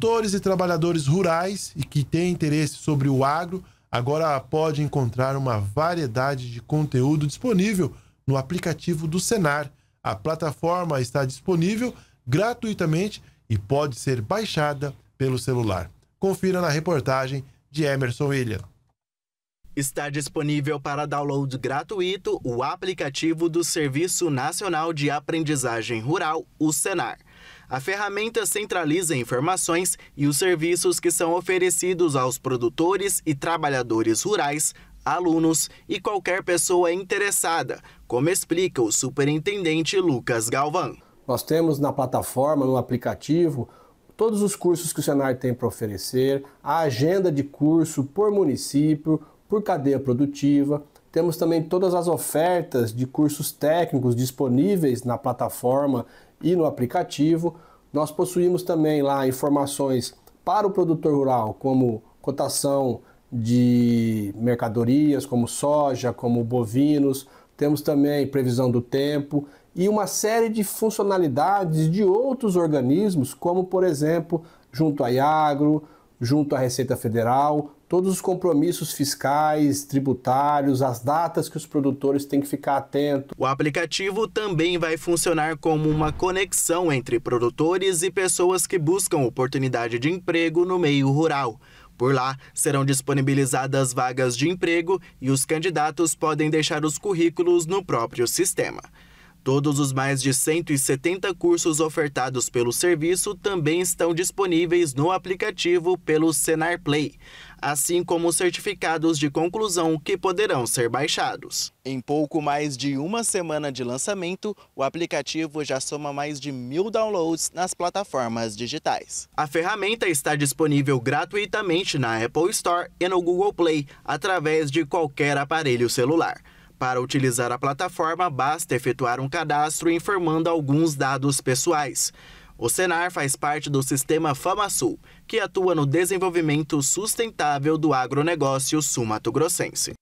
Produtores e trabalhadores rurais e que têm interesse sobre o agro agora pode encontrar uma variedade de conteúdo disponível no aplicativo do Senar. A plataforma está disponível gratuitamente e pode ser baixada pelo celular. Confira na reportagem de Emerson William. Está disponível para download gratuito o aplicativo do Serviço Nacional de Aprendizagem Rural, o Senar. A ferramenta centraliza informações e os serviços que são oferecidos aos produtores e trabalhadores rurais, alunos e qualquer pessoa interessada, como explica o superintendente Lucas Galvão. Nós temos na plataforma, no aplicativo, todos os cursos que o Senar tem para oferecer, a agenda de curso por município, por cadeia produtiva. Temos também todas as ofertas de cursos técnicos disponíveis na plataforma e no aplicativo. Nós possuímos também lá informações para o produtor rural, como cotação de mercadorias, como soja, como bovinos. Temos também previsão do tempo e uma série de funcionalidades de outros organismos, como por exemplo, junto à Iagro, junto à Receita Federal, todos os compromissos fiscais, tributários, as datas que os produtores têm que ficar atentos. O aplicativo também vai funcionar como uma conexão entre produtores e pessoas que buscam oportunidade de emprego no meio rural. Por lá, serão disponibilizadas vagas de emprego e os candidatos podem deixar os currículos no próprio sistema. Todos os mais de 170 cursos ofertados pelo serviço também estão disponíveis no aplicativo pelo Senar Play, assim como certificados de conclusão que poderão ser baixados. Em pouco mais de uma semana de lançamento, o aplicativo já soma mais de mil downloads nas plataformas digitais. A ferramenta está disponível gratuitamente na Apple Store e no Google Play, através de qualquer aparelho celular. Para utilizar a plataforma, basta efetuar um cadastro informando alguns dados pessoais. O Senar faz parte do sistema FamaSul, que atua no desenvolvimento sustentável do agronegócio sul grossense